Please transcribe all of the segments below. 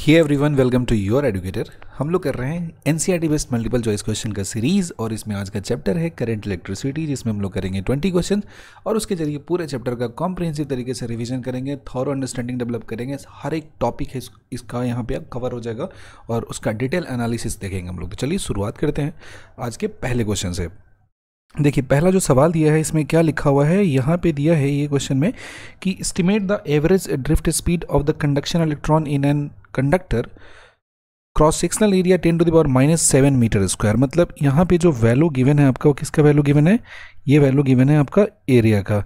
He everyone welcome to your educator हम लोग कर रहे हैं N C R T based multiple choice question का सीरीज़ और इसमें आज का चैप्टर है करेंट इलेक्ट्रिसिटी जिसमें हम लोग करेंगे ट्वेंटी क्वेश्चन और उसके जरिए पूरे चैप्टर का कॉम्प्रहेंसिव तरीके से रिविजन करेंगे थॉर अंडरस्टैंडिंग डेवलप करेंगे हर एक टॉपिक है इसका यहाँ पे कवर हो जाएगा और उसका डिटेल एनालिसिस देखेंगे हम लोग तो चलिए शुरुआत करते हैं आज के पहले क्वेश्चन से देखिए पहला जो सवाल दिया है इसमें क्या लिखा हुआ है यहाँ पे दिया है ये क्वेश्चन में कि estimate the average drift speed of the conduction electron in an conductor cross sectional area ten to the power minus seven metre square मतलब यहाँ पे जो वैल्यू गिवन है आपका वो किसका वैल्यू गिवन है ये वैल्यू गिवन है आपका एरिया का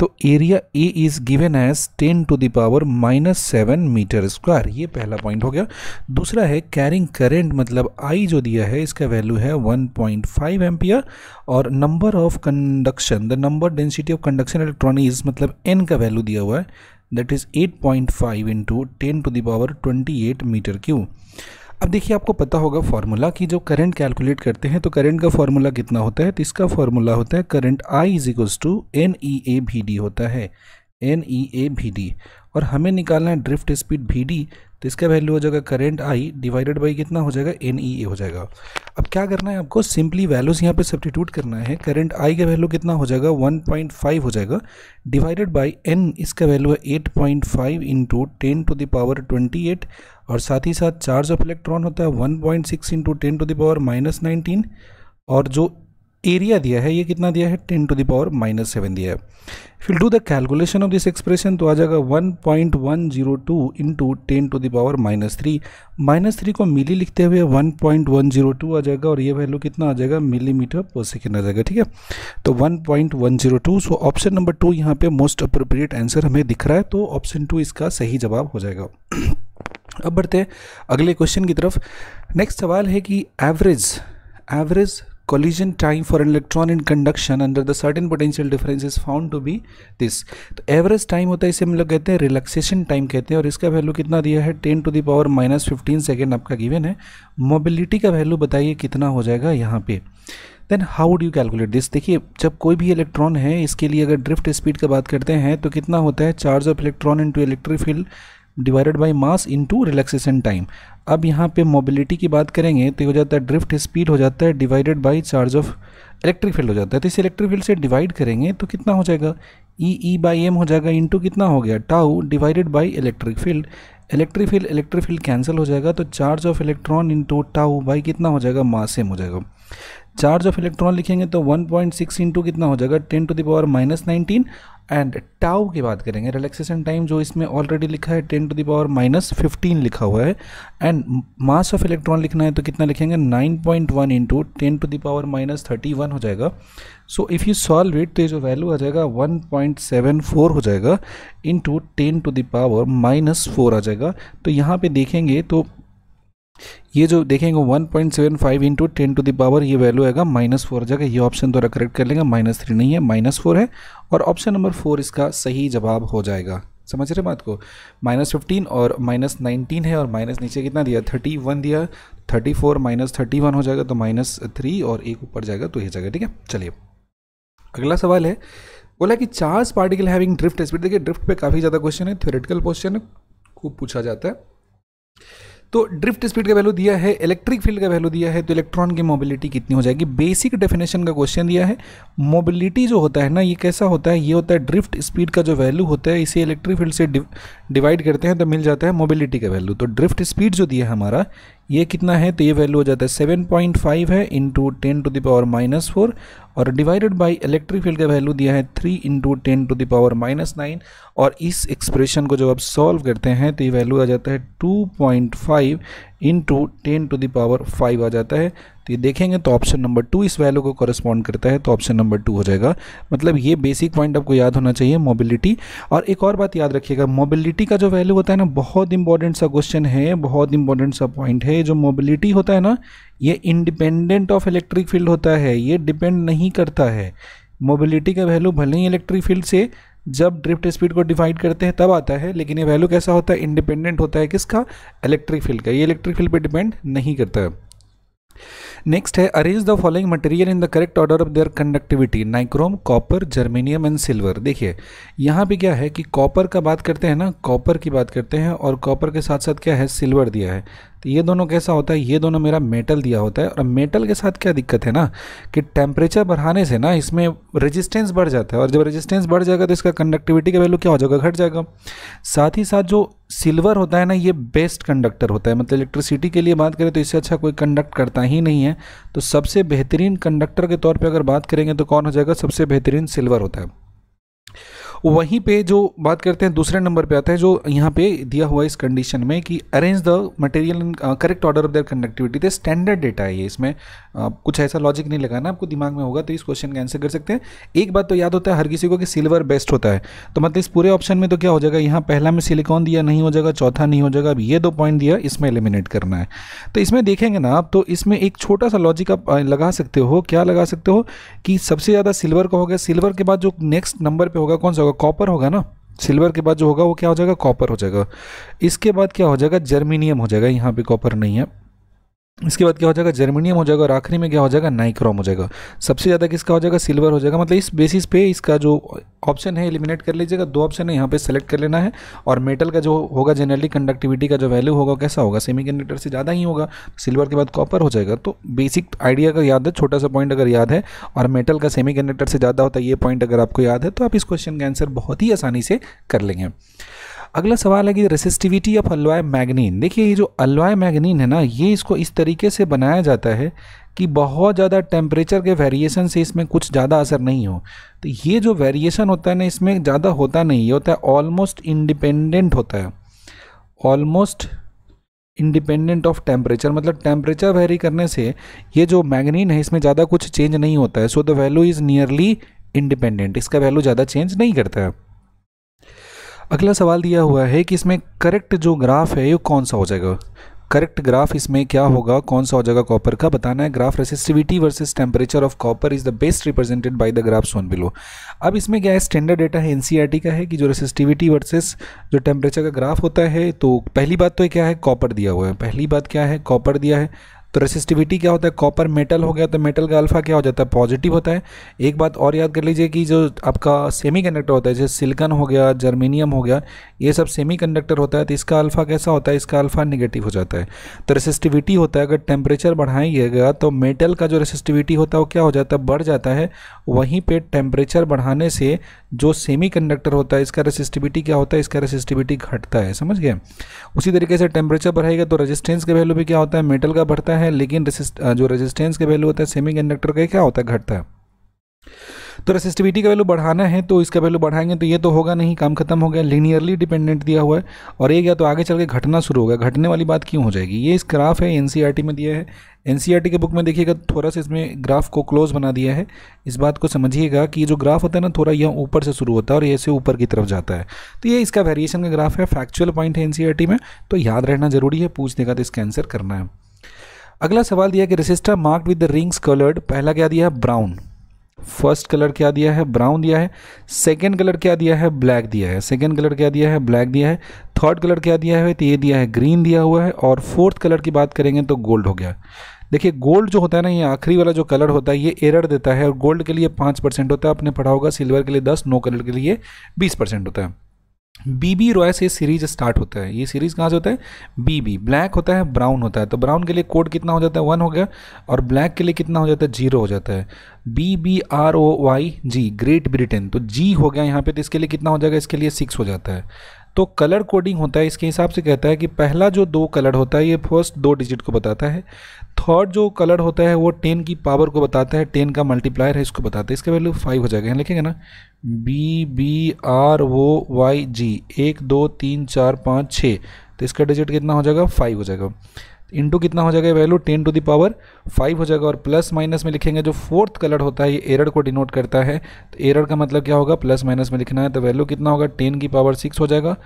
तो area A is given as ten to the power minus seven metre square ये पहला पॉइंट हो गया दूसरा है कैरिंग करेंट मतलब आई जो दिया है इसका वैल्यू है वन पॉइंट फाइव और number of conduction the number density of conduction electron मतलब एन का वैल्यू दिया हुआ है that is 8.5 into ten to the power eight metre cube अब देखिए आपको पता होगा फार्मूला कि जो करंट कैलकुलेट करते हैं तो करंट का फार्मूला कितना होता है तो इसका फार्मूला होता है current I is equals to N E A V D होता है N E A V D और हमें निकालना है ड्रिफ्ट स्पीड भी डी तो इसका वैल्यू हो जाएगा करेंट आई डिवाइडेड बाई कितना हो जाएगा एन ई ए हो जाएगा अब क्या करना है आपको सिंपली वैल्यूज़ यहाँ पे सब्सटीट्यूट करना है करेंट आई का वैल्यू कितना हो जाएगा 1.5 हो जाएगा डिवाइडेड बाई एन इसका वैल्यू है 8.5 point five into ten to the power twenty eight और साथ ही साथ चार्ज ऑफ इलेक्ट्रॉन होता है 1.6 point six into ten to the power minus nineteen और जो एरिया दिया है ये कितना दिया है ten to the power minus seven दिया है if you do the calculation of this expression तो आ जाएगा one point one zero two into ten to the power minus three minus three को मिली लिखते हुए one point one zero two आ जाएगा और ये वैल्यू कितना आ जाएगा मिलीमीटर पर सेकेंड आ जाएगा ठीक है तो one point one zero two so option number two यहाँ पे मोस्ट अप्रोप्रिएट आंसर हमें दिख रहा है तो ऑप्शन टू इसका सही जवाब हो जाएगा अब बढ़ते हैं अगले क्वेश्चन की तरफ नेक्स्ट सवाल है कि average average collision time for an electron in conduction under the certain potential difference is found to be this तो एवरेज टाइम होता है इसे हम लोग कहते हैं रिलैक्सेशन टाइम कहते हैं और इसका वैल्यू कितना दिया है ten to the power minus fifteen second आपका गिवन है मोबिलिटी का वैल्यू बताइए कितना हो जाएगा यहाँ पे then how do you calculate this देखिए जब कोई भी इलेक्ट्रॉन है इसके लिए अगर ड्रिफ्ट स्पीड का बात करते हैं तो कितना होता है charge of electron into electric field divided by mass into relaxation time अब यहाँ पे मोबिलिटी की बात करेंगे तो हो जाता है ड्रिफ्ट स्पीड हो जाता है divided by charge of electric field हो जाता है तो इस इलेक्ट्रिक फील्ड से डिवाइड करेंगे तो कितना हो जाएगा ई ई बाई एम हो जाएगा इंटू कितना हो गया tau divided by electric field electric field electric field cancel हो जाएगा तो charge of electron into tau by कितना हो जाएगा मास सेम हो जाएगा चार्ज ऑफ इलेक्ट्रॉन लिखेंगे तो 1.6 पॉइंट कितना हो जाएगा 10 to the power minus nineteen and tau की बात करेंगे रिलैक्सेशन टाइम जो इसमें ऑलरेडी लिखा है 10 to the power minus fifteen लिखा हुआ है एंड मास ऑफ इलेक्ट्रॉन लिखना है तो कितना लिखेंगे 9.1 point one into ten to the power minus thirty one हो जाएगा so if you solve it तो ये जो वैल्यू आ जाएगा 1.74 हो जाएगा into ten to the power minus four आ जाएगा तो यहाँ पे देखेंगे तो ये जो देखेंगे one point seven five into ten to the power ये वैल्यू आएगा माइनस फोर जगह ये ऑप्शन द्वारा करेक्ट कर लेंगे माइनस थ्री नहीं है माइनस फोर है और ऑप्शन नंबर फोर इसका सही जवाब हो जाएगा समझ रहे बात को माइनस फिफ्टीन और माइनस नाइनटीन है और माइनस नीचे कितना दिया थर्टी वन दिया thirty four minus thirty one हो जाएगा तो माइनस थ्री और एक ऊपर जाएगा तो यह जाएगा ठीक है चलिए अगला सवाल है बोला कि charge particle having drift speed देखिए ड्रिफ्ट पे काफ़ी ज़्यादा क्वेश्चन है थ्योरेटिकल क्वेश्चन खूब पूछा जाता है तो ड्रिफ्ट स्पीड का वैल्यू दिया है इलेक्ट्रिक फील्ड का वैल्यू दिया है तो इलेक्ट्रॉन की मोबिलिटी कितनी हो जाएगी बेसिक डेफिनेशन का क्वेश्चन दिया है मोबिलिटी जो होता है ना ये कैसा होता है ये होता है ड्रिफ्ट स्पीड का जो वैल्यू होता है इसे इलेक्ट्रिक फील्ड से डिवाइड करते हैं तो मिल जाता है मोबिलिटी का वैल्यू तो ड्रिफ्ट स्पीड जो दिया हमारा ये कितना है तो ये वैल्यू हो जाता है सेवन पॉइंट फाइव है into ten to the power minus four और डिवाइडेड बाई इलेक्ट्रिक फील्ड का वैल्यू दिया है three into ten to the power minus nine और इस एक्सप्रेशन को जब आप सॉल्व करते हैं तो ये वैल्यू आ जाता है two point five into ten to the power five आ जाता है तो ये देखेंगे तो ऑप्शन नंबर टू इस वैल्यू को करस्पॉन्ड करता है तो ऑप्शन नंबर टू हो जाएगा मतलब ये बेसिक पॉइंट आपको याद होना चाहिए मोबिलिटी और एक और बात याद रखिएगा मोबिलिटी का जो वैल्यू होता है ना बहुत इंपॉर्टेंट सा क्वेश्चन है बहुत इंपॉर्टेंट सा पॉइंट है जो मोबिलिटी होता है ना ये इंडिपेंडेंट ऑफ इलेक्ट्रिक फील्ड होता है ये डिपेंड नहीं करता है मोबिलिटी का वैल्यू भले ही इलेक्ट्रिक फील्ड से जब ड्रिफ्ट स्पीड को डिवाइड करते हैं तब आता है लेकिन ये वैल्यू कैसा होता है इंडिपेंडेंट होता है किसका इलेक्ट्रिक फील्ड का ये इलेक्ट्रिक फील्ड पे डिपेंड नहीं करता है नेक्स्ट है arrange the following material in the correct order of their conductivity nichrome copper germanium and silver देखिए यहाँ पे क्या है कि कॉपर का बात करते हैं ना कॉपर की बात करते हैं और कॉपर के साथ साथ क्या है सिल्वर दिया है तो ये दोनों कैसा होता है ये दोनों मेरा मेटल दिया होता है और मेटल के साथ क्या दिक्कत है ना कि टेम्परेचर बढ़ाने से ना इसमें रेजिस्टेंस बढ़ जाता है और जब रेजिस्टेंस बढ़ जाएगा तो इसका कंडक्टिविटी का वैल्यू क्या हो जाएगा घट जाएगा साथ ही साथ जो सिल्वर होता है ना ये बेस्ट कंडक्टर होता है मतलब इलेक्ट्रिसिटी के लिए बात करें तो इससे अच्छा कोई कंडक्ट करता ही नहीं है तो सबसे बेहतरीन कंडक्टर के तौर पर अगर बात करेंगे तो कौन हो जाएगा सबसे बेहतरीन सिल्वर होता है वहीं पे जो बात करते हैं दूसरे नंबर पे आता है जो यहाँ पे दिया हुआ है इस कंडीशन में कि arrange the material in correct order of their conductivity the standard data है ये इसमें आ, uh, कुछ ऐसा लॉजिक नहीं लगाना आपको दिमाग में होगा तो इस क्वेश्चन का आंसर कर सकते हैं एक बात तो याद होता है हर किसी को कि सिल्वर बेस्ट होता है तो मतलब इस पूरे ऑप्शन में तो क्या हो जाएगा यहाँ पहला में सिलिकॉन दिया नहीं हो जाएगा चौथा नहीं हो जाएगा अब ये दो पॉइंट दिया इसमें एलिमिनेट करना है तो इसमें देखेंगे ना आप तो इसमें एक छोटा सा लॉजिक आप uh, लगा सकते हो क्या लगा सकते हो कि सबसे ज़्यादा सिल्वर का होगा सिल्वर के बाद जो नेक्स्ट नंबर पर होगा कौन सा होगा कॉपर होगा ना सिल्वर के बाद जो होगा वो क्या हो जाएगा कॉपर हो जाएगा इसके बाद क्या हो जाएगा जर्मीनियम हो जाएगा यहाँ पे कॉपर नहीं है इसके बाद क्या हो जाएगा जर्मनियम हो जाएगा और आखिरी में क्या हो जाएगा नाइक्रोम हो जाएगा सबसे ज़्यादा किसका हो जाएगा सिल्वर हो जाएगा मतलब इस बेसिस पे इसका जो ऑप्शन है एलिमिनेट कर लीजिएगा दो ऑप्शन है यहाँ पे सेलेक्ट कर लेना है और मेटल का जो होगा जनरली कंडक्टिविटी का जो वैल्यू होगा कैसा होगा सेमी से ज़्यादा ही होगा सिल्वर के बाद कॉपर हो जाएगा तो बेसिक आइडिया का याद है छोटा सा पॉइंट अगर याद है और मेटल का सेमी से ज़्यादा होता है ये पॉइंट अगर आपको याद है तो आप इस क्वेश्चन का आंसर बहुत ही आसानी से कर लेंगे अगला सवाल है कि रेसिस्टिविटी ऑफ अलवाय मैगनीन देखिए ये जो अलवाय मैगनीन है ना ये इसको इस तरीके से बनाया जाता है कि बहुत ज़्यादा टेम्परेचर के वेरिएशन से इसमें कुछ ज़्यादा असर नहीं हो तो ये जो वेरिएशन होता है ना इसमें ज़्यादा होता नहीं होता है ऑलमोस्ट इंडिपेंडेंट होता है ऑलमोस्ट इंडिपेंडेंट ऑफ टेम्परेचर मतलब टेम्परेचर वेरी करने से ये जो मैगनीन है इसमें ज़्यादा कुछ चेंज नहीं होता है so the value is nearly independent इसका वैल्यू ज़्यादा चेंज नहीं करता है अगला सवाल दिया हुआ है कि इसमें करेक्ट जो ग्राफ है ये कौन सा हो जाएगा करेक्ट ग्राफ इसमें क्या होगा कौन सा हो जाएगा कॉपर का बताना है graph resistivity versus temperature of copper is the best represented by the graph shown below अब इसमें क्या है स्टैंडर्ड डेटा है एनसीईआरटी e का है कि जो रेसिस्टिविटी वर्सेस जो टेम्परेचर का ग्राफ होता है तो पहली बात तो क्या है कॉपर दिया हुआ है पहली बात क्या है कॉपर दिया है तो रेसिस्टिविटी क्या होता है कॉपर मेटल हो गया तो मेटल का अल्फा क्या हो जाता है पॉजिटिव होता है एक बात और याद कर लीजिए कि जो आपका सेमी कंडक्टर होता है जैसे सिलिकन हो गया जर्मीनियम हो गया ये सब सेमी कंडक्टर होता है तो इसका अल्फा कैसा होता है इसका अल्फा निगेटिव हो जाता है तो रेसिस्टिविटी होता है अगर टेम्परेचर बढ़ाया गया तो मेटल का जो रेसिस्टिविटी होता है वो क्या हो जाता है बढ़ जाता है वहीं पर टेम्परेचर बढ़ाने से जो सेमी कंडक्टर होता है इसका रेसिस्टिविटी क्या होता है इसका रेसिस्टिविटी घटता है समझ गए उसी तरीके से टेम्परेचर बढ़ाएगा तो रजिस्टेंस का वैल्यू भी क्या होता है मेटल का बढ़ता है है लेकिन रेसिस्ट जो रेजिस्टेंस के वैल्यू होता है सेमी कंडक्टर का क्या होता है घटता है तो रेसिस्टिविटी का वैल्यू बढ़ाना है तो इसका वैल्यू बढ़ाएंगे तो ये तो होगा नहीं काम खत्म हो गया लीनियरली डिपेंडेंट दिया हुआ है और ये गया तो आगे चल के घटना शुरू होगा घटने वाली बात क्यों हो जाएगी ये इस ग्राफ है एन e में दिया है एन e के बुक में देखिएगा थोड़ा सा इसमें ग्राफ को क्लोज बना दिया है इस बात को समझिएगा कि जो ग्राफ होता है ना थोड़ा यह ऊपर से शुरू होता है और ऐसे ऊपर की तरफ जाता है तो ये इसका वेरिएशन का ग्राफ है फैक्चुअल पॉइंट है एन e में तो याद रहना जरूरी है पूछ देगा तो इसका आंसर करना है अगला सवाल दिया कि resistor marked with the rings coloured पहला क्या दिया है ब्राउन फर्स्ट कलर क्या दिया है ब्राउन दिया है सेकेंड कलर क्या दिया है ब्लैक दिया है सेकेंड कलर क्या दिया है ब्लैक दिया है थर्ड कलर क्या दिया है तो ये दिया है ग्रीन दिया हुआ है और फोर्थ कलर की बात करेंगे तो गोल्ड हो गया देखिए गोल्ड जो होता है ना ये आखिरी वाला जो कलर होता है ये एरर देता है और गोल्ड के लिए पाँच परसेंट होता है आपने पढ़ा होगा सिल्वर के लिए दस नो कलर के लिए बीस परसेंट होता है बीबी रॉय से सीरीज स्टार्ट होता है ये सीरीज कहाँ से होता है बीबी ब्लैक होता है ब्राउन होता है तो ब्राउन के लिए कोड कितना हो जाता है वन हो गया और ब्लैक के लिए कितना हो जाता है जीरो हो जाता है B B R O Y G Great Britain तो जी हो गया यहाँ पे तो इसके लिए कितना हो जाएगा इसके लिए सिक्स हो जाता है तो कलर कोडिंग होता है इसके हिसाब से कहता है कि पहला जो दो कलर होता है ये फर्स्ट दो डिजिट को बताता है थर्ड जो कलर होता है वो टेन की पावर को बताता है टेन का मल्टीप्लायर है इसको बताते हैं इसका वैल्यू फाइव हो जाएगा लिखेंगे ना B B R O Y G एक दो तीन चार पाँच छः तो इसका डिजिट कितना हो जाएगा फाइव हो जाएगा इंटू कितना हो जाएगा value ten to the power five हो जाएगा और प्लस माइनस में लिखेंगे जो फोर्थ कलर होता है ये एरर को डिनोट करता है तो एरर का मतलब क्या होगा प्लस माइनस में लिखना है तो वैल्यू कितना होगा टेन की पावर सिक्स हो जाएगा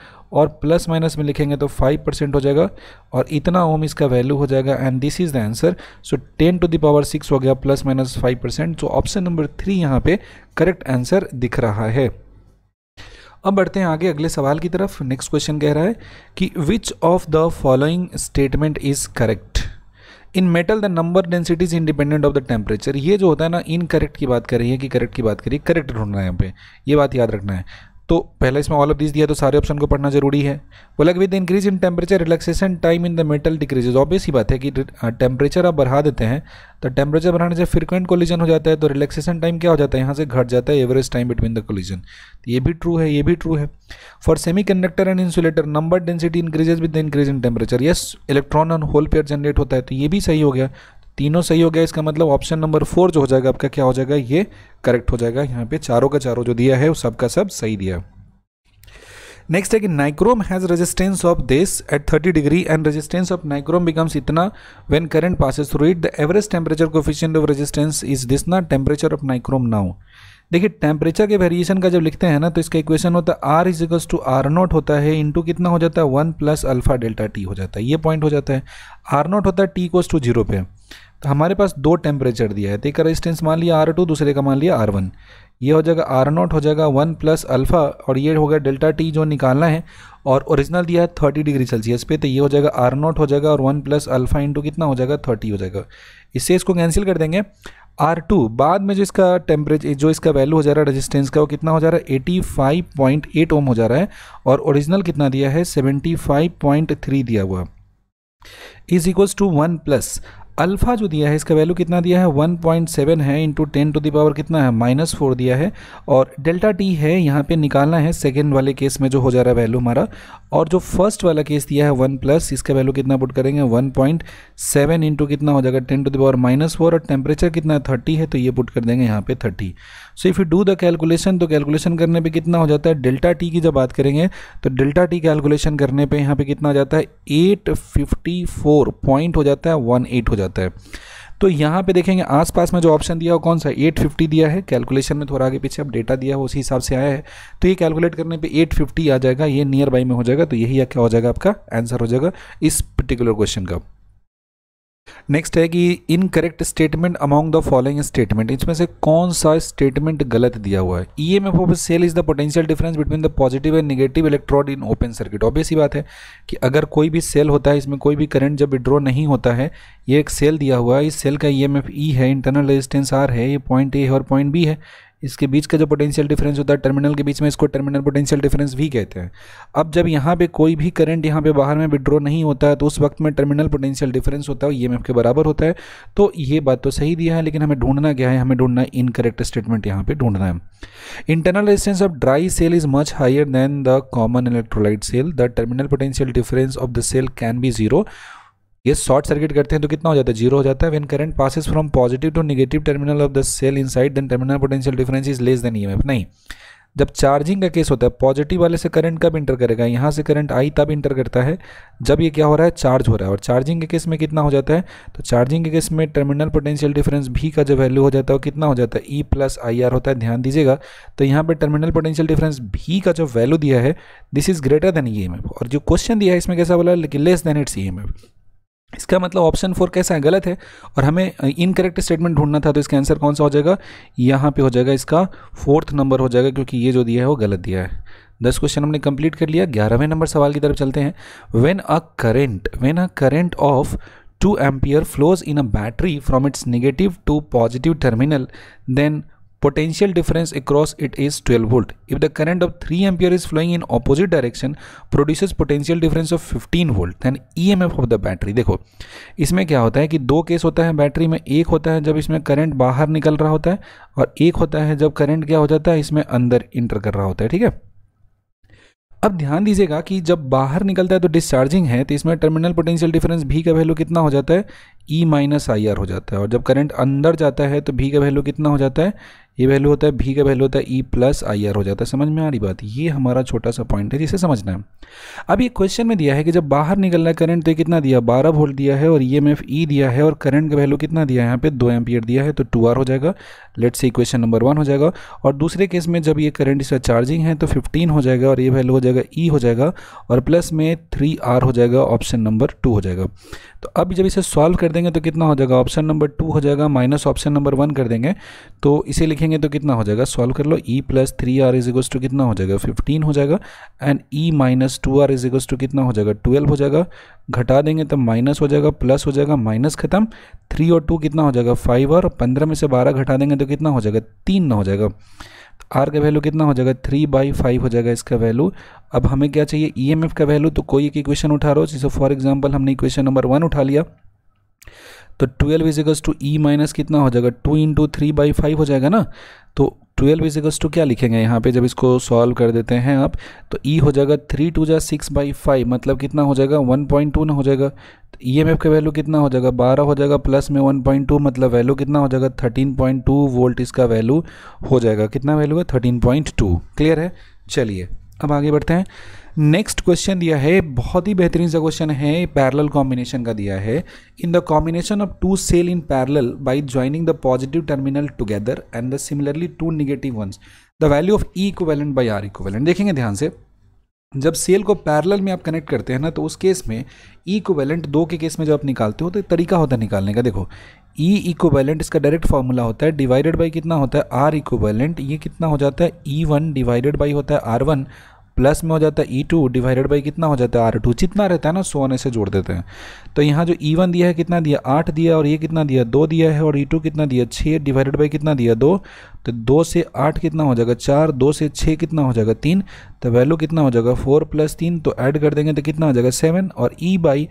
और प्लस माइनस में लिखेंगे तो फाइव परसेंट हो जाएगा और इतना ओम इसका वैल्यू हो जाएगा and this is the answer so ten to the power six हो गया plus minus five percent so option number three यहाँ पे करेक्ट आंसर दिख रहा है अब बढ़ते हैं आगे अगले सवाल की तरफ नेक्स्ट क्वेश्चन कह रहा है कि which of the following statement is correct in metal the number density is independent of the temperature ये जो होता है ना इन करेक्ट की बात कर रही है कि करेक्ट की बात करिए करेक्ट ढूंढना है यहाँ पे ये बात याद रखना है तो पहले इसमें ऑल ऑफ दिस दिया तो सारे ऑप्शन को पढ़ना जरूरी है वो लग with increase in temperature relaxation time in the metal decreases obvious ही बात है कि टेम्परेचर आप बढ़ा देते हैं तो टेम्परेचर बढ़ाने से फ्रिक्वेंट कोलिजन हो जाता है तो रिलैक्सेशन टाइम क्या हो जाता है यहाँ से घट जाता है average time between the collision ये भी ट्रू है ये भी ट्रू है for semi conductor and insulator number density increases with the increase in temperature yes electron and hole pair generate होता है तो ये भी सही हो गया तीनों सही हो गया इसका मतलब ऑप्शन नंबर फोर जो हो जाएगा आपका क्या हो जाएगा ये करेक्ट हो जाएगा यहाँ पे चारों का चारों जो दिया है वो सबका सब सही दिया नेक्स्ट है कि nichrome has resistance of this at 30 degree and resistance of nichrome becomes इतना when current passes through it the average temperature coefficient of resistance is this ना टेम्परेचर ऑफ नाइक्रोम नाउ देखिए टेम्परेचर के variation का जब लिखते हैं ना तो इसका इक्वेशन होता है R is equals to R nought होता है इंटू कितना हो जाता है one plus alpha delta T हो जाता है ये पॉइंट हो जाता है आर नॉट होता है टी इक्वल्स टू जीरो पे तो हमारे पास दो टेम्परेचर दिया है तो एक का रेजिस्टेंस मान लिया आर टू दूसरे का मान लिया आर वन ये हो जाएगा आर नॉट हो जाएगा वन प्लस अल्फ़ा और ये हो गया डेल्टा टी जो निकालना है और ओरिजिनल दिया है थर्टी डिग्री सेल्सियस पे तो ये हो जाएगा आर नॉट हो जाएगा और वन प्लस अल्फ़ा इंटू कितना हो जाएगा थर्टी हो जाएगा इससे इसको कैंसिल कर देंगे आर टू बाद में जो इसका टेम्परेचर जो इसका वैल्यू हो जा रहा है रजिस्टेंस का वो कितना हो जा रहा है eighty five point eight ohm हो जा रहा है और ओरिजिनल कितना दिया है सेवेंटी फाइव पॉइंट थ्री दिया हुआ is equals to one plus alpha जो दिया है इसका वैल्यू कितना दिया है 1.7 है इंटू टेन टू दावर कितना है माइनस फोर दिया है और डेल्टा टी है यहाँ पे निकालना है सेकेंड वाले केस में जो हो जा रहा है वैल्यू हमारा और जो फर्स्ट वाला केस दिया है वन प्लस इसका वैल्यू कितना पुट करेंगे 1.7 पॉइंट सेवन इंटू कितना हो जाएगा ten to the power minus four और टेम्परेचर कितना है थर्टी है तो ये पुट कर देंगे यहाँ पे thirty so if you do the calculation तो कैलकुलेशन करने पर कितना हो जाता है डेल्टा टी की जब बात करेंगे तो डेल्टा टी कैलकुलेशन करने पर यहाँ पे कितना हो जाता है एट पॉइंट हो जाता है वन हो जाता है जाता है तो यहाँ पे देखेंगे आसपास में जो ऑप्शन दिया हो कौन सा 850 दिया है कैलकुलेशन में थोड़ा आगे पीछे अब डेटा दिया हो उसी हिसाब से आया है तो ये कैलकुलेट करने पे 850 आ जाएगा ये नियर बाई में हो जाएगा तो यही क्या हो जाएगा आपका आंसर हो जाएगा इस पर्टिकुलर क्वेश्चन का नेक्स्ट है कि incorrect statement among the following statement इसमें से कौन सा स्टेटमेंट गलत दिया हुआ है E M F of cell is the potential difference between the positive and negative electrode in open circuit obvious ही बात है कि अगर कोई भी सेल होता है इसमें कोई भी करंट जब विड्रॉ नहीं होता है ये एक सेल दिया हुआ है इस सेल का ई एम एफ ई है इंटरनल रेजिस्टेंस आर है ये पॉइंट ए है और पॉइंट बी है इसके बीच का जो पोटेंशियल डिफरेंस होता है टर्मिनल के बीच में इसको टर्मिनल पोटेंशियल डिफरेंस भी कहते हैं अब जब यहाँ पे कोई भी करंट यहाँ पे बाहर में विड्रॉ नहीं होता है तो उस वक्त में टर्मिनल पोटेंशियल डिफरेंस होता है ई के बराबर होता है तो ये बात तो सही दिया है लेकिन हमें ढूंढना क्या है हमें ढूंढना है इनकरेक्ट स्टेटमेंट यहाँ पर ढूंढना है internal resistance of dry cell is much higher than the common electrolyte cell the terminal potential difference of the cell can be zero ये शॉर्ट सर्किट करते हैं तो कितना हो जाता है जीरो हो जाता है when current passes from positive to negative terminal of the cell inside then terminal potential difference is less than E नहीं जब चार्जिंग का केस होता है पॉजिटिव वाले से करंट कब इंटर करेगा यहाँ से करंट आई तब इंटर करता है जब ये क्या हो रहा है चार्ज हो रहा है और चार्जिंग के केस में कितना हो जाता है तो चार्जिंग के केस में टर्मिनल पोटेंशियल डिफरेंस भी का जो वैल्यू हो जाता है वो कितना हो जाता है ई प्लस आई आर होता है ध्यान दीजिएगा तो यहाँ पर टर्मिनल पोटेंशियल डिफरेंस भी का जो वैल्यू दिया है this is greater than E M F और जो क्वेश्चन दिया है इसमें कैसा बोला लेकिन less than it's E M F इसका मतलब ऑप्शन फोर कैसा है गलत है और हमें इनकरेक्ट स्टेटमेंट ढूंढना था तो इसका आंसर कौन सा हो जाएगा यहाँ पे हो जाएगा इसका फोर्थ नंबर हो जाएगा क्योंकि ये जो दिया है वो गलत दिया है दस क्वेश्चन हमने कंप्लीट कर लिया ग्यारहवें नंबर सवाल की तरफ चलते हैं when a current when a current of two ampere flows in a battery from its negative to positive terminal then potential difference across it is 12 volt. If the current of 3 ampere is flowing in opposite direction produces potential difference of 15 volt then EMF of the battery dekho isme kya hota hai ki do case hota hai battery mein ek hota hai jab isme current bahar nikal raha hota hai aur ek hota hai jab current kya ho jata hai isme andar enter kar raha hota hai theek hai अब ध्यान दीजिएगा कि जब बाहर निकलता है तो discharging है तो इसमें टर्मिनल पोटेंशियल डिफरेंस भी का वैल्यू कितना हो जाता है ई माइनस आई हो जाता है और जब करंट अंदर जाता है तो भी का वैल्यू कितना हो जाता है ये वैल्यू होता है भी का वैल्यू होता है ई प्लस आई आर हो जाता है समझ में आ रही बात ये हमारा छोटा सा पॉइंट है जिसे समझना है अब ये क्वेश्चन में दिया है कि जब बाहर निकलना करंट तो कितना दिया बारह वोल्ट दिया है और ई एम एफ ई दिया है और करंट का वैल्यू कितना दिया है यहाँ पे दो एम्पियर दिया है तो टू आर हो जाएगा लेट से इक्वेशन नंबर वन हो जाएगा और दूसरे केस में जब ये करंट इसका चार्जिंग है तो फिफ्टीन हो जाएगा और ये वैल्यू हो जाएगा ई e हो जाएगा और प्लस में थ्री आर हो जाएगा ऑप्शन नंबर टू हो जाएगा तो अब जब इसे सॉल्व कर देंगे तो कितना हो जाएगा ऑप्शन नंबर टू हो जाएगा माइनस ऑप्शन नंबर वन कर देंगे तो इसे लिखेंगे तो कितना हो जाएगा सॉल्व कर लो E plus three R is equals to कितना हो जाएगा फिफ्टीन हो जाएगा and E minus two R is equals to कितना हो जाएगा ट्वेल्व हो जाएगा घटा देंगे तो माइनस हो जाएगा प्लस हो जाएगा माइनस खत्म थ्री और टू कितना हो जाएगा फाइव और पंद्रह में से बारह घटा देंगे तो कितना हो जाएगा तीन ना हो जाएगा आर का वैल्यू कितना हो जाएगा थ्री बाई फाइव हो जाएगा इसका वैल्यू अब हमें क्या चाहिए ई एम एफ का वैल्यू तो कोई एक इक्वेशन उठा रहा हो जैसे फॉर एग्जाम्पल हमने इक्वेशन नंबर वन उठा लिया तो twelve equals to E minus कितना हो जाएगा two into three by five हो जाएगा ना तो ट्वेल्व इज इगल्स टू क्या लिखेंगे यहाँ पे जब इसको सॉल्व कर देते हैं आप तो ई e हो जाएगा थ्री टू जा सिक्स बाई फाइव मतलब कितना हो जाएगा वन पॉइंट टू ना हो जाएगा ई एम एफ का वैल्यू कितना हो जाएगा बारह हो जाएगा प्लस में वन पॉइंट टू मतलब वैल्यू कितना हो जाएगा थर्टीन पॉइंट टू वोल्ट इसका वैल्यू हो जाएगा कितना वैल्यू है थर्टीन पॉइंट टू क्लियर है चलिए अब आगे बढ़ते हैं नेक्स्ट क्वेश्चन दिया है बहुत ही बेहतरीन सा क्वेश्चन है पैरल कॉम्बिनेशन का दिया है in the combination of two cell in parallel by joining the positive terminal together and the similarly to negative ones the value of E equivalent by R equivalent देखेंगे ध्यान से जब cell को parallel में आप कनेक्ट करते हैं ना तो उस केस में ई e इक्वलेंट दो के केस में जब आप निकालते हो तो तरीका होता है निकालने का देखो ई e इक्वेलेंट इसका डायरेक्ट फार्मूला होता है डिवाइडेड बाई कितना होता है आर इक्वेलेंट ये कितना हो जाता है ई वन डिवाइडेड बाई होता है आर वन प्लस में हो जाता है ई टू डिवाइडेड बाई कितना हो जाता है आर टू जितना रहता है ना सो आने से जोड़ देते हैं तो यहाँ जो ई e वन दिया है कितना दिया आठ दिया और ये कितना दिया दो दिया है और ई e टू कितना दिया छः डिवाइडेड बाई कितना दिया दो तो दो से आठ कितना हो जाएगा चार दो से छः कितना हो जाएगा तीन तो वैल्यू कितना हो जाएगा फोर प्लस तीन तो ऐड कर देंगे तो कितना हो जाएगा सेवन और ई बाई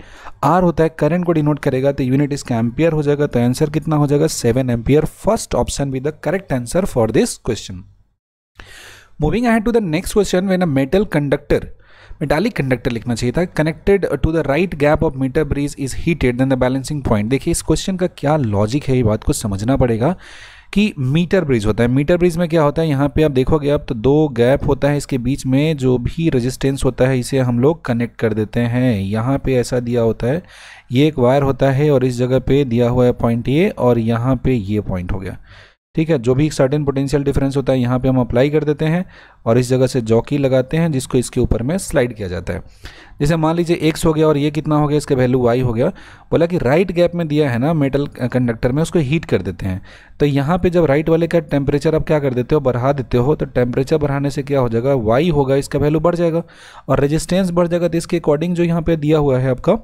आर होता है करंट को डिनोट करेगा तो यूनिट इसका एम्पियर हो जाएगा तो आंसर कितना हो जाएगा seven ampere first option with the correct answer for this question moving I to the next question when a metal conductor metallic conductor लिखना चाहिए था connected to the right gap of metre bridge is heated then the balancing point देखिए इस question का क्या logic है ये बात को समझना पड़ेगा कि मीटर ब्रिज होता है मीटर ब्रिज में क्या होता है यहाँ पे आप देखोगे आप तो दो गैप होता है इसके बीच में जो भी रेजिस्टेंस होता है इसे हम लोग कनेक्ट कर देते हैं यहाँ पे ऐसा दिया होता है ये एक वायर होता है और इस जगह पे दिया हुआ है पॉइंट ये और यहाँ पे ये पॉइंट हो गया ठीक है जो भी एक सर्टेन पोटेंशियल डिफरेंस होता है यहाँ पे हम अप्लाई कर देते हैं और इस जगह से जॉकी लगाते हैं जिसको इसके ऊपर में स्लाइड किया जाता है जैसे मान लीजिए एक्स हो गया और ये कितना हो गया इसका वैल्यू वाई हो गया बोला कि राइट गैप में दिया है ना मेटल कंडक्टर में उसको हीट कर देते हैं तो यहाँ पे जब राइट वाले का टेम्परेचर आप क्या कर देते हो बढ़ा देते हो तो टेम्परेचर बढ़ाने से क्या हो जाएगा वाई होगा इसका वैल्यू बढ़ जाएगा और रजिस्टेंस बढ़ जाएगा तो इसके अकॉर्डिंग जो यहाँ पर दिया हुआ है आपका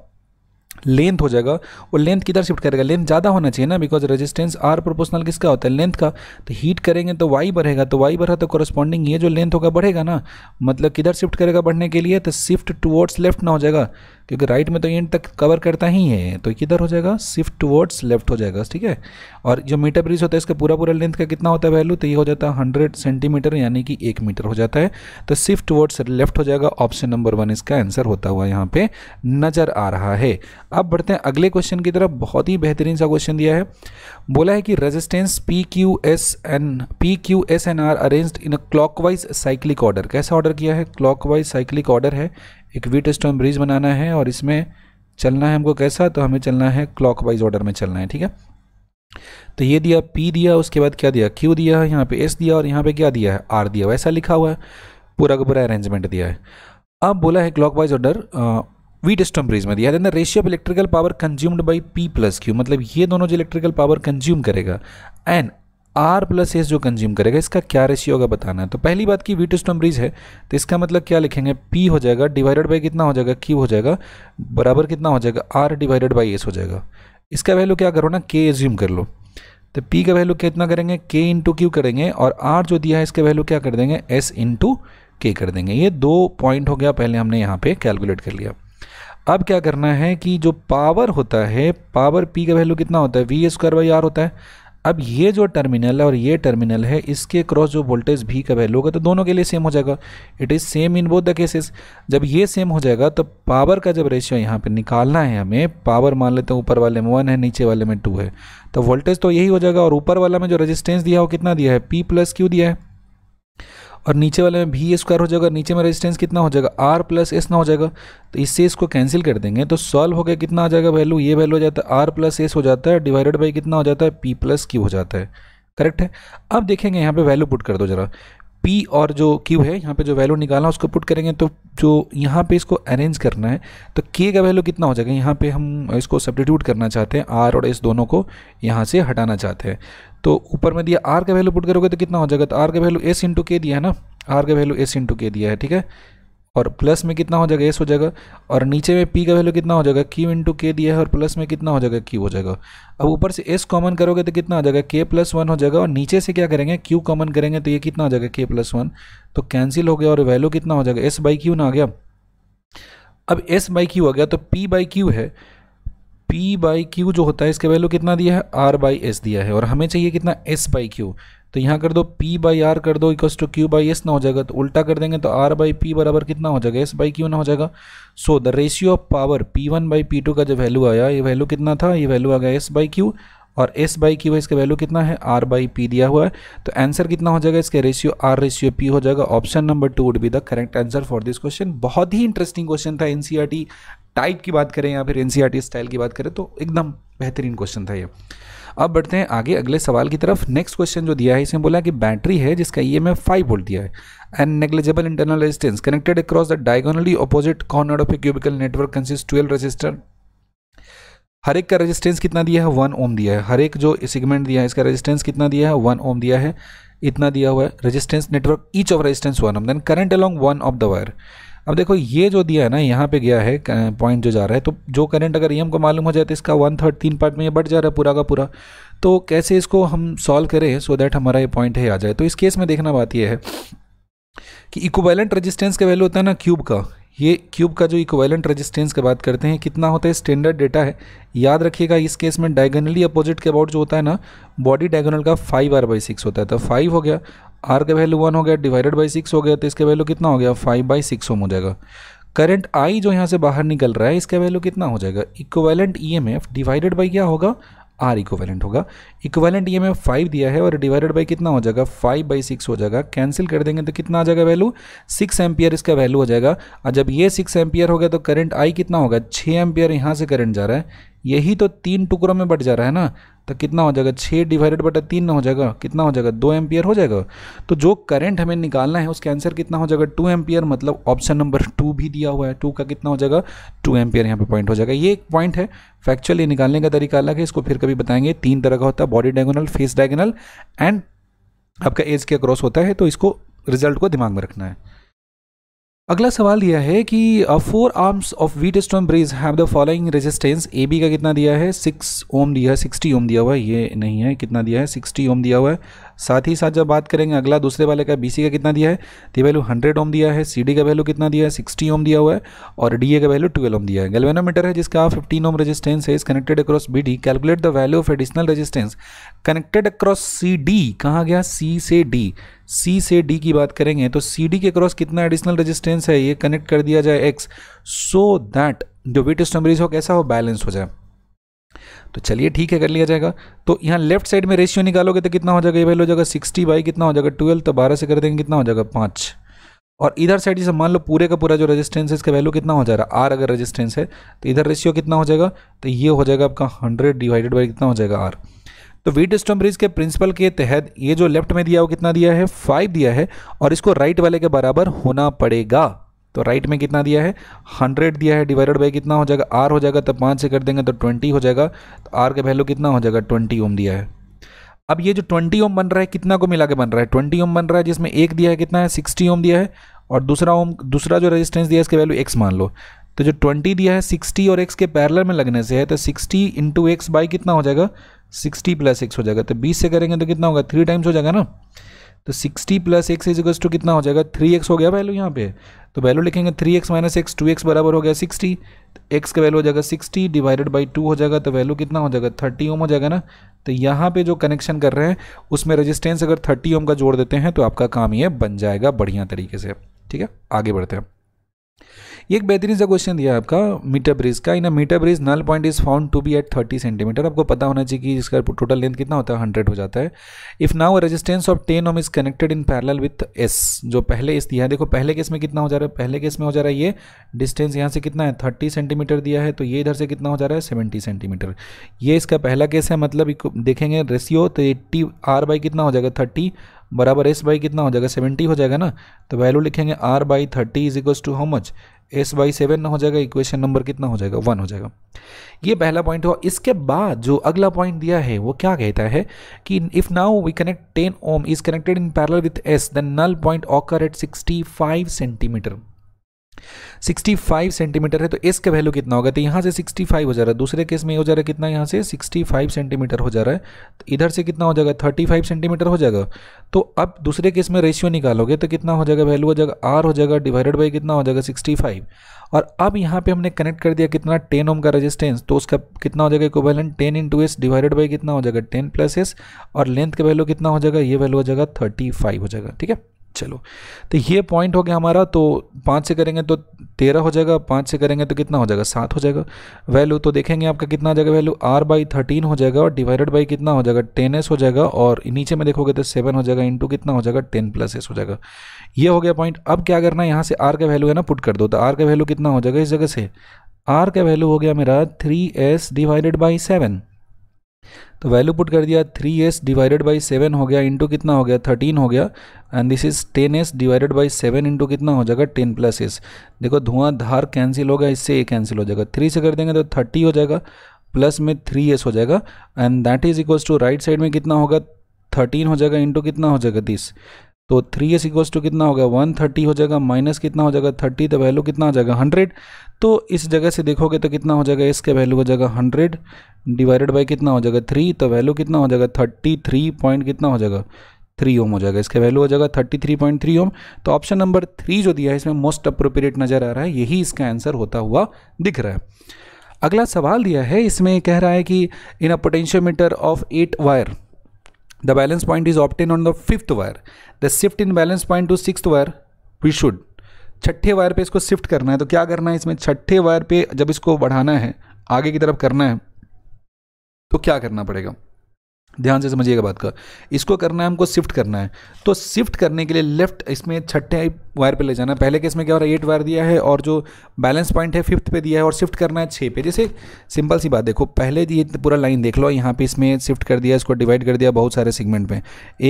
लेंथ हो जाएगा और लेंथ किधर शिफ्ट करेगा लेंथ ज़्यादा होना चाहिए ना बिकॉज रेजिस्टेंस आर प्रोपोर्शनल किसका होता है लेंथ का तो हीट करेंगे तो वाई बढ़ेगा तो वाई बढ़ा तो कॉरस्पॉन्डिंग ये जो लेंथ होगा बढ़ेगा ना मतलब किधर शिफ्ट करेगा बढ़ने के लिए तो शिफ्ट टूवर्ड्स लेफ्ट ना हो जाएगा क्योंकि राइट में तो एंड तक कवर करता ही है तो किधर हो जाएगा शिफ्ट टुवर्ड्स लेफ्ट हो जाएगा ठीक है और जो मीटर ब्रिज होता है इसका पूरा पूरा लेंथ का कितना होता है वैल्यू तो ये हो जाता है हंड्रेड सेंटीमीटर यानी कि एक मीटर हो जाता है तो शिफ्ट टुवर्ड्स लेफ्ट हो जाएगा ऑप्शन नंबर वन इसका आंसर होता हुआ यहाँ पे नज़र आ रहा है अब बढ़ते हैं अगले क्वेश्चन की तरफ बहुत ही बेहतरीन सा क्वेश्चन दिया है बोला है कि resistance P Q S N P Q S N are arrange in clockwise cyclic order कैसा ऑर्डर किया है क्लॉकवाइज साइक्लिक ऑर्डर है एक वीट स्टोन ब्रिज बनाना है और इसमें चलना है हमको कैसा तो हमें चलना है वाइज ऑर्डर में चलना है ठीक है तो ये दिया पी दिया उसके बाद क्या दिया क्यू दिया है यहाँ पे एस दिया और यहाँ पे क्या दिया है आर दिया वैसा लिखा हुआ है पूरा का पूरा अरेंजमेंट दिया है अब बोला है clockwise order Wheatstone bridge में दिया है ratio of electrical power consumed by P plus Q मतलब ये दोनों जो इलेक्ट्रिकल पावर कंज्यूम करेगा एंड आर प्लस एस जो कंज्यूम करेगा इसका क्या रेशियो होगा बताना है तो पहली बात की वी टू स्टम्ब्रिज है तो इसका मतलब क्या लिखेंगे पी हो जाएगा डिवाइडेड बाई कितना हो जाएगा क्यू हो जाएगा बराबर कितना हो जाएगा आर डिवाइडेड बाई एस हो जाएगा इसका वैल्यू क्या करो ना के एज्यूम कर लो तो पी का वैल्यू कितना करेंगे के इंटू क्यू करेंगे और आर जो दिया है इसका वैल्यू क्या कर देंगे एस इंटू के कर देंगे ये दो पॉइंट हो गया पहले हमने यहाँ पे कैलकुलेट कर लिया अब क्या करना है कि जो पावर होता है पावर पी का वैल्यू कितना होता है वी स्क्वायर बाई आर होता है अब ये जो टर्मिनल है और ये टर्मिनल है इसके क्रॉस जो वोल्टेज भी का वैल्यू होगा तो दोनों के लिए सेम हो जाएगा it is same in both the cases जब ये सेम हो जाएगा तो पावर का जब रेशियो यहाँ पर निकालना है हमें पावर मान लेते हैं ऊपर वाले में वन है नीचे वाले में टू है तो वोल्टेज तो यही हो जाएगा और ऊपर वाला में जो रजिस्टेंस दिया वो कितना दिया है पी प्लस क्यू दिया है और नीचे वाले में भी स्क्वायर हो जाएगा नीचे में रेजिस्टेंस कितना हो जाएगा आर प्लस एस ना हो जाएगा तो इससे इसको कैंसिल कर देंगे तो सॉल्व हो गया कितना आ जाएगा वैल्यू ये वैल्यू हो जाता है आर प्लस एस हो जाता है डिवाइडेड बाई कितना हो जाता है पी प्लस क्यू हो जाता है करेक्ट है अब देखेंगे यहाँ पे वैल्यू पुट कर दो जरा पी और जो क्यू है यहाँ पे जो वैल्यू निकालना उसको पुट करेंगे तो जो यहाँ पे इसको अरेंज करना है तो के का वैल्यू कितना हो जाएगा यहाँ पे हम इसको सब्टीट्यूट करना चाहते हैं आर और एस दोनों को यहाँ से हटाना चाहते हैं तो ऊपर में दिया आर का वैल्यू पुट करोगे तो कितना हो जाएगा तो आर का वैल्यू एस इंटू के दिया है ना आर का वैल्यू एस इंटू के दिया है ठीक है और प्लस में कितना हो जाएगा एस हो जाएगा और नीचे में पी का वैल्यू कितना हो जाएगा क्यू इंटू के दिया है और प्लस में कितना हो जाएगा क्यू हो जाएगा अब ऊपर से एस कॉमन करोगे तो कितना हो जाएगा के प्लस वन हो जाएगा और नीचे से क्या करेंगे क्यू कॉमन करेंगे तो ये कितना हो जाएगा के प्लस वन तो कैंसिल हो गया और वैल्यू कितना हो जाएगा एस बाई क्यू ना आ गया अब एस बाई क्यू आ गया तो पी बाई क्यू है पी बाई क्यू जो होता है इसका वैल्यू कितना दिया है आर बाई एस दिया है और हमें चाहिए कितना एस बाई क्यू तो यहाँ कर दो p बाई आर कर दो equals to Q by S ना हो जाएगा तो उल्टा कर देंगे तो r बाई पी बराबर कितना हो जाएगा s बाई क्यू ना हो जाएगा so the ratio of power p1 one by P का जो वैल्यू आया ये वैल्यू कितना था ये वैल्यू आ गया s बाई क्यू और s बाई क्यू इसका वैल्यू कितना है r बाई पी दिया हुआ है तो आंसर कितना हो जाएगा इसका रेशियो r रेशियो p हो जाएगा option number two would be the correct answer for this question बहुत ही इंटरेस्टिंग क्वेश्चन था एनसीईआरटी टाइप e की बात करें या फिर एनसीईआरटी स्टाइल e की बात करें तो एकदम बेहतरीन क्वेश्चन था यह अब बढ़ते हैं आगे अगले सवाल की तरफ नेक्स्ट क्वेश्चन जो दिया है इसमें बोला कि बैटरी है जिसका E M F five volt दिया है and negligible internal resistance connected across the diagonally opposite corner of a cubical network consist twelve resistor हर एक का रेजिस्टेंस कितना दिया है वन ओम दिया है हर एक जो सेगमेंट दिया है इसका रेजिस्टेंस कितना दिया है वन ओम दिया है इतना दिया हुआ है resistance network each of resistance one ohm then current along one of the wire अब देखो ये जो दिया है ना यहाँ पे गया है पॉइंट जो जा रहा है तो जो करंट अगर ई को मालूम हो जाए तो इसका वन थर्ड तीन पार्ट में ये बढ़ जा रहा है पूरा का पूरा तो कैसे इसको हम सॉल्व करें सो दैट हमारा ये पॉइंट है आ जाए तो इस केस में देखना बात ये है कि इक्वैलेंट रजिस्टेंस का वैल्यू होता है ना क्यूब का ये क्यूब का जो इक्वेलेंट रजिस्टेंस की बात करते हैं कितना होता है स्टैंडर्ड डेटा है याद रखिएगा इस केस में डायगोनली अपोजिट के अबाउट जो होता है ना बॉडी डायगोनल का फाइव आर बाई सिक्स होता है तो फाइव हो गया आर का वैल्यू वन हो गया डिवाइडेड बाई सिक्स हो गया तो इसका वैल्यू कितना हो गया फाइव बाई सिक्स हो जाएगा करंट आई जो यहाँ से बाहर निकल रहा है इसका वैल्यू कितना हो जाएगा इक्वेलेंट एफ डिवाइडेड बाई क्या होगा आर इक्वेलेंट होगा equivalent E M F five दिया है और डिवाइडेड बाई कितना हो जाएगा फाइव बाई सिक्स हो जाएगा कैंसिल कर देंगे तो कितना आ जाएगा वैल्यू सिक्स एम्पियर इसका वैल्यू हो जाएगा और जब ये सिक्स एम्पियर हो गया तो करंट आई कितना होगा छः एम्पियर यहाँ से करंट जा रहा है यही तो तीन टुकड़ों में बट जा रहा है ना तो कितना हो जाएगा छः डिवाइडेड बटा तीन हो जाएगा कितना हो जाएगा दो एम्पियर हो जाएगा तो जो करंट हमें निकालना है उसका आंसर कितना हो जाएगा टू एम्पियर मतलब ऑप्शन नंबर टू भी दिया हुआ है टू का कितना हो जाएगा टू एम्पियर यहाँ पे पॉइंट हो जाएगा ये एक पॉइंट है फैक्चुअली निकालने का तरीका अलग है इसको फिर कभी बताएंगे तीन तरह का होता है body diagonal face diagonal and आपका एज के अक्रॉस होता है तो इसको रिजल्ट को दिमाग में रखना है अगला सवाल दिया है कि four arms of Wheatstone bridge have the following resistance A B का कितना दिया है सिक्स ओम दिया है सिक्सटी ओम दिया हुआ है ये नहीं है कितना दिया है सिक्सटी ओम दिया हुआ है साथ ही साथ जब बात करेंगे अगला दूसरे वाले का बी का कितना दिया है तो वैल्यू हंड्रेड ओम दिया है सी का वैल्यू कितना दिया है सिक्सटी ओम दिया हुआ है और डी का वैल्यू ट्वेल्व ओम दिया है गैल्वेनोमीटर है जिसका फिफ्टीन ओम रेजिस्टेंस है is connected across B D calculate the value of additional resistance connected across C D कहाँ गया सी से डी सी से डी की बात करेंगे तो सी डी के अक्रॉस कितना एडिशनल रजिस्टेंस है ये कनेक्ट कर दिया जाए एक्स सो दैट जो वेटेस्ट नंबर हो कैसा हो बैलेंस हो जाए तो चलिए ठीक है कर लिया जाएगा तो यहाँ लेफ्ट साइड में रेशियो निकालोगे तो कितना हो जाएगा ये वैल्यू हो जाएगा सिक्सटी बाई कितना हो जाएगा ट्वेल्व तो बारह से कर देंगे कितना हो जाएगा पाँच और इधर साइड जैसे मान लो पूरे का पूरा जो रेजिस्टेंस है इसका वैल्यू कितना हो जा रहा है आर अगर रेजिस्टेंस है तो इधर रेशियो कितना हो जाएगा तो ये हो जाएगा आपका हंड्रेड डिवाइडेड बाई कितना हो जाएगा आर तो वीट स्टोन ब्रिज के प्रिंसिपल के तहत ये जो लेफ्ट में दिया वो कितना दिया है फाइव दिया है और इसको राइट वाले के बराबर होना पड़ेगा तो राइट में कितना दिया है हंड्रेड दिया है डिवाइडेड बाई कितना हो जाएगा आर हो जाएगा तब पाँच से कर देंगे तो ट्वेंटी हो जाएगा तो आर का वैल्यू कितना हो जाएगा ट्वेंटी ओम दिया है अब ये जो ट्वेंटी ओम बन रहा है कितना को मिला के बन रहा है ट्वेंटी ओम बन रहा है जिसमें एक दिया है कितना है सिक्सटी ओम दिया है और दूसरा ओम दूसरा जो रेजिस्टेंस दिया है इसके वैल्यू एक्स मान लो तो जो ट्वेंटी दिया है सिक्सटी और एक्स के पैरल में लगने से है तो सिक्सटी इंटू एक्स बाई कितना हो जाएगा सिक्सटी प्लस एक्स हो जाएगा तो बीस से करेंगे तो कितना होगा थ्री टाइम्स हो जाएगा ना तो sixty plus X equals to कितना हो जाएगा थ्री एक्स हो गया वैल्यू यहाँ पे तो वैल्यू लिखेंगे three X minus X two X बराबर हो गया सिक्सटी एक्स का वैल्यू हो जाएगा सिक्सटी डिवाइडेड बाई टू हो जाएगा तो वैल्यू कितना हो जाएगा थर्टी ओम हो जाएगा ना तो यहाँ पे जो कनेक्शन कर रहे हैं उसमें रजिस्टेंस अगर थर्टी ओम का जोड़ देते हैं तो आपका काम ये बन जाएगा बढ़िया तरीके से ठीक है आगे बढ़ते हैं ये एक बेहतरीन सा क्वेश्चन दिया आपका मीटर ब्रिज का in metre bridge null point is found to be at thirty centimetre आपको पता होना चाहिए कि इसका टोटल लेंथ कितना होता है हंड्रेड हो जाता है if now resistance of ten ohm is connected in parallel with S जो पहले इस दिया है देखो पहले केस में कितना हो जा रहा है पहले केस में हो जा रहा है ये डिस्टेंस यहाँ से कितना है थर्टी सेंटीमीटर दिया है तो ये इधर से कितना हो जा रहा है सेवेंटी सेंटीमीटर ये इसका पहला केस है मतलब देखेंगे रेसियो तो एट्टी आर बाई कितना हो जाएगा थर्टी बराबर एस बाई कितना हो जाएगा सेवेंटी हो जाएगा ना तो वैल्यू लिखेंगे R by thirty is equal to how much S by seven हो जाएगा इक्वेशन नंबर कितना हो जाएगा वन हो जाएगा ये पहला पॉइंट हुआ इसके बाद जो अगला पॉइंट दिया है वो क्या कहता है कि if now we connect ten ohm is connected in parallel with S then null point occur at sixty five centimetre 65 centimetre है तो एस का वैल्यू कितना होगा तो यहाँ से 65 हो जा रहा है दूसरे केस में हो जा रहा है कितना यहाँ से 65 सेंटीमीटर हो जा रहा है तो इधर से कितना हो जाएगा 35 सेंटीमीटर हो जाएगा तो अब दूसरे केस में रेशियो निकालोगे तो कितना हो जाएगा वैल्यू हो जाएगा आर हो जाएगा डिवाइडेड बाई कितना हो जाएगा सिक्सटी और अब यहाँ पर हमने कनेक्ट कर दिया कितना टेन ओम का रजिस्टेंस तो उसका कितना हो जाएगा equivalent ten into S divided by कितना हो जाएगा टेन प्लस एस और लेंथ का वैल्यू कितना हो जाएगा ये वैल्यू हो जाएगा थर्टी हो जाएगा ठीक है चलो तो ये पॉइंट हो गया हमारा तो पाँच से करेंगे तो तेरह हो जाएगा पाँच से करेंगे तो कितना हो जाएगा सात हो जाएगा वैल्यू तो देखेंगे आपका कितना आ जाएगा वैल्यू आर बाई थर्टीन हो जाएगा और डिवाइडेड बाई कितना हो जाएगा टेन एस हो जाएगा और नीचे में देखोगे तो सेवन हो जाएगा इंटू कितना हो जाएगा टेन प्लस एस हो जाएगा ये हो गया पॉइंट अब क्या करना है यहाँ से आर का वैल्यू है ना पुट कर दो तो आर का वैल्यू कितना हो जाएगा इस जगह से आर का वैल्यू हो गया मेरा three S divided by seven तो वैल्यू पुट कर दिया three S divided by seven हो गया इंटू कितना हो गया थर्टीन हो गया and this is ten S divided by seven into कितना हो जाएगा टेन प्लस एस देखो धुआं धार कैंसिल होगा इससे ए कैंसिल हो जाएगा थ्री से कर देंगे तो थर्टी हो जाएगा प्लस में थ्री एस हो जाएगा and that is equals to right side में कितना होगा थर्टीन हो जाएगा इंटू कितना हो जाएगा दिस तो थ्री एस इक्वल्स टू कितना होगा वन थर्टी हो जाएगा माइनस कितना हो जाएगा थर्टी तो वैल्यू कितना हो जाएगा हंड्रेड तो इस जगह से देखोगे तो कितना हो जाएगा इसके वैल्यू हो जाएगा हंड्रेड डिवाइडेड बाई कितना हो जाएगा थ्री तो वैल्यू कितना हो जाएगा थर्टी थ्री पॉइंट कितना हो जाएगा थ्री ओम हो जाएगा इसका वैल्यू हो जाएगा thirty three point three ohm तो ऑप्शन नंबर थ्री जो दिया है इसमें मोस्ट अप्रोप्रिएट नज़र आ रहा है यही इसका आंसर होता हुआ दिख रहा है अगला सवाल दिया है इसमें कह रहा है कि in a potentiometer of at wire the balance point is obtained on the fifth wire the shift in balance point to sixth wire we should छठे वायर पे इसको शिफ्ट करना है तो क्या करना है इसमें छठे वायर पे जब इसको बढ़ाना है आगे की तरफ करना है तो क्या करना पड़ेगा ध्यान से समझिएगा बात का इसको करना है हमको शिफ्ट करना है तो शिफ्ट करने के लिए लेफ्ट इसमें छठे वायर पे ले जाना है पहले के इसमें क्या हो रहा है एट वायर दिया है और जो बैलेंस पॉइंट है फिफ्थ पे दिया है और शिफ्ट करना है छः पे जैसे सिंपल सी बात देखो पहले ये पूरा लाइन देख लो यहाँ पे इसमें शिफ्ट कर दिया इसको डिवाइड कर दिया बहुत सारे सेगमेंट में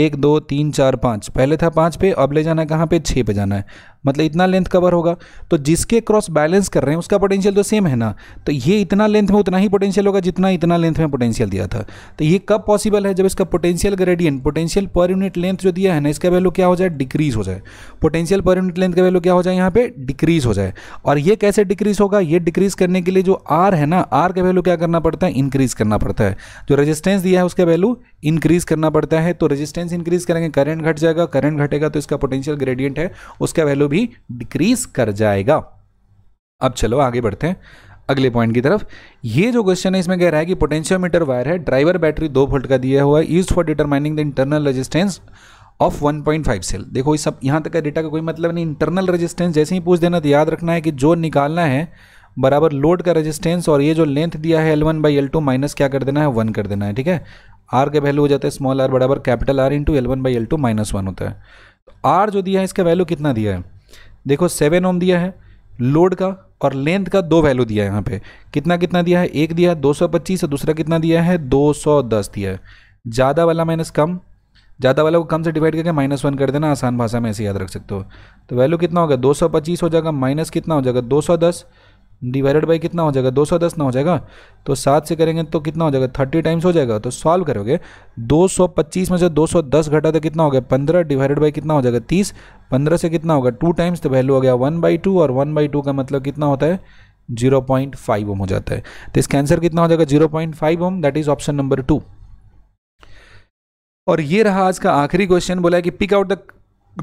एक दो तीन चार पाँच पहले था पाँच पे अब ले जाना है कहाँ पे छः पे जाना है मतलब इतना लेंथ कवर होगा तो जिसके क्रॉस बैलेंस कर रहे हैं उसका पोटेंशियल तो सेम है ना तो ये इतना लेंथ में उतना ही पोटेंशियल होगा जितना इतना लेंथ में पोटेंशियल दिया था तो ये कब पॉसिबल है जब इसका potential gradient potential per unit length जो दिया है ना इसका वैल्यू क्या हो जाए डिक्रीज हो जाए पोटेंशियल पर यूनिट लेंथ का वैल्यू क्या हो जाए यहाँ पे डिक्रीज हो जाए और ये कैसे डिक्रीज होगा ये डिक्रीज करने के लिए जो आर है ना आर का वैल्यू क्या करना पड़ता है इंक्रीज करना पड़ता है जो रेजिस्टेंस दिया है उसका वैल्यू इंक्रीज करना पड़ता है तो रेजिस्टेंस इंक्रीज करेंगे करंट घट जाएगा करंट घटेगा तो इसका पोटेंशियल ग्रेडियंट है उसका वैल्यू भी डिक्रीज कर जाएगा अब चलो आगे बढ़ते हैं अगले पॉइंट की तरफ ये जो क्वेश्चन है इसमें कह रहा है कि पोटेंशियोमीटर वायर है ड्राइवर बैटरी दो वोल्ट का दिया हुआ है use for determining the internal resistance of 1.5 cell देखो इस सब यहाँ तक का डेटा का कोई मतलब नहीं इंटरनल रेजिस्टेंस जैसे ही पूछ देना तो याद रखना है कि जो निकालना है बराबर लोड का रेजिस्टेंस और ये जो लेंथ दिया है L one by L two minus क्या कर देना है वन कर देना है ठीक है आर का वैल्यू हो जाता है स्मॉल आर बराबर capital R into L one by L two minus one होता है आर जो दिया है इसका वैल्यू कितना दिया है देखो सेवन ओम दिया है लोड का और लेंथ का दो वैल्यू दिया है यहाँ पे कितना कितना दिया है एक दिया है दो सौ पच्चीस और दूसरा कितना दिया है दो सौ दस दिया है ज़्यादा वाला माइनस कम ज़्यादा वाला को कम से डिवाइड करके माइनस वन कर देना आसान भाषा में ऐसे याद रख सकते हो तो वैल्यू कितना होगा दो सौ पच्चीस हो जाएगा माइनस कितना हो जाएगा दो सौ दस डिवाइडेड बाई कितना हो जाएगा 210 ना हो जाएगा तो सात से करेंगे तो कितना हो जाएगा थर्टी टाइम्स हो जाएगा तो सॉल्व करोगे 225 में से 210 घटा तो कितना हो गया पंद्रह डिवाइडेड बाई कितना हो जाएगा तीस पंद्रह से कितना होगा टू टाइम्स तो वैल्यू हो गया वन बाई टू और वन बाई टू का मतलब कितना होता है जीरो पॉइंट फाइव ओम हो जाता है तो इसका आंसर कितना हो जाएगा zero point five ohm that is option number two और ये रहा आज का आखिरी क्वेश्चन बोला है कि pick out the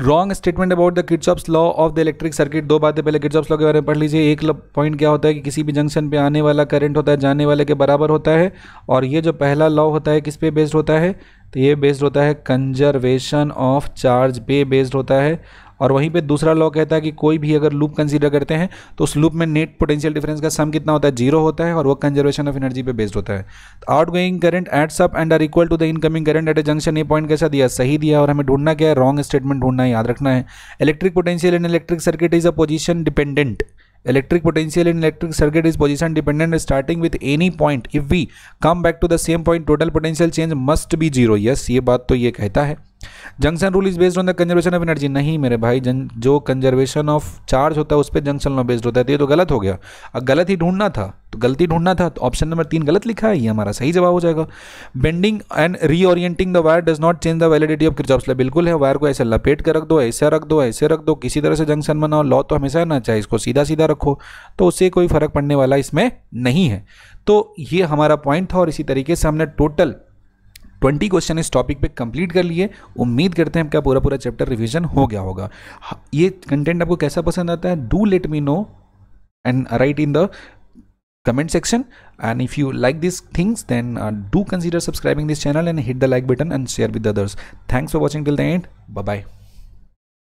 wrong statement about the Kirchhoff's law of the electric circuit दो बातें पहले किड्सॉप्स लॉ के बारे में पढ़ लीजिए एक पॉइंट क्या होता है कि किसी भी जंक्शन पे आने वाला करंट होता है जाने वाले के बराबर होता है और ये जो पहला लॉ होता है किस पे बेस्ड होता है तो ये बेस्ड होता है कंजर्वेशन ऑफ चार्ज पे बेस्ड होता है और वहीं पे दूसरा लॉ कहता है कि कोई भी अगर लूप कंसीडर करते हैं तो उस लूप में नेट पोटेंशियल डिफरेंस का सम कितना होता है जीरो होता है और वो कंजर्वेशन ऑफ एनर्जी पे बेस्ड होता है out going current adds up and are equal to the incoming current at a junction a point कैसा दिया सही दिया और हमें ढूंढना क्या है रॉन्ग स्टेटमेंट ढूंढना याद रखना है electric potential in electric circuit is a position dependent electric potential in electric circuit is position dependent starting with any point if we come back to the same point total potential change must be zero yes ये बात तो ये कहता है junction rule is based on the conservation of energy नहीं मेरे भाई जन जो कंजर्वेशन ऑफ चार्ज होता है उस पर जंक्शन लॉ बेस्ड होता है तो ये तो गलत हो गया अब गलत ही ढूंढना था तो गलती ढूंढना था तो ऑप्शन नंबर तीन गलत लिखा है ये हमारा सही जवाब हो जाएगा bending and reorienting the wire does not change the validity of Kirchhoff's law बिल्कुल है वायर को ऐसे लपेट कर रख दो ऐसे रख दो ऐसे रख दो किसी तरह से जंक्शन बनाओ लॉ तो हमेशा ना चाहे इसको सीधा सीधा रखो तो उससे कोई फर्क पड़ने वाला इसमें नहीं है तो ये हमारा पॉइंट था और इसी तरीके से हमने टोटल ट्वेंटी क्वेश्चन इस टॉपिक पे कंप्लीट कर लिए उम्मीद करते हैं आपका पूरा पूरा चैप्टर रिविजन हो गया होगा हाँ, ये कंटेंट आपको कैसा पसंद आता है do let me know and write in the comment section and if you like this things then do consider subscribing this channel and hit the like button and share with others thanks for watching till the end bye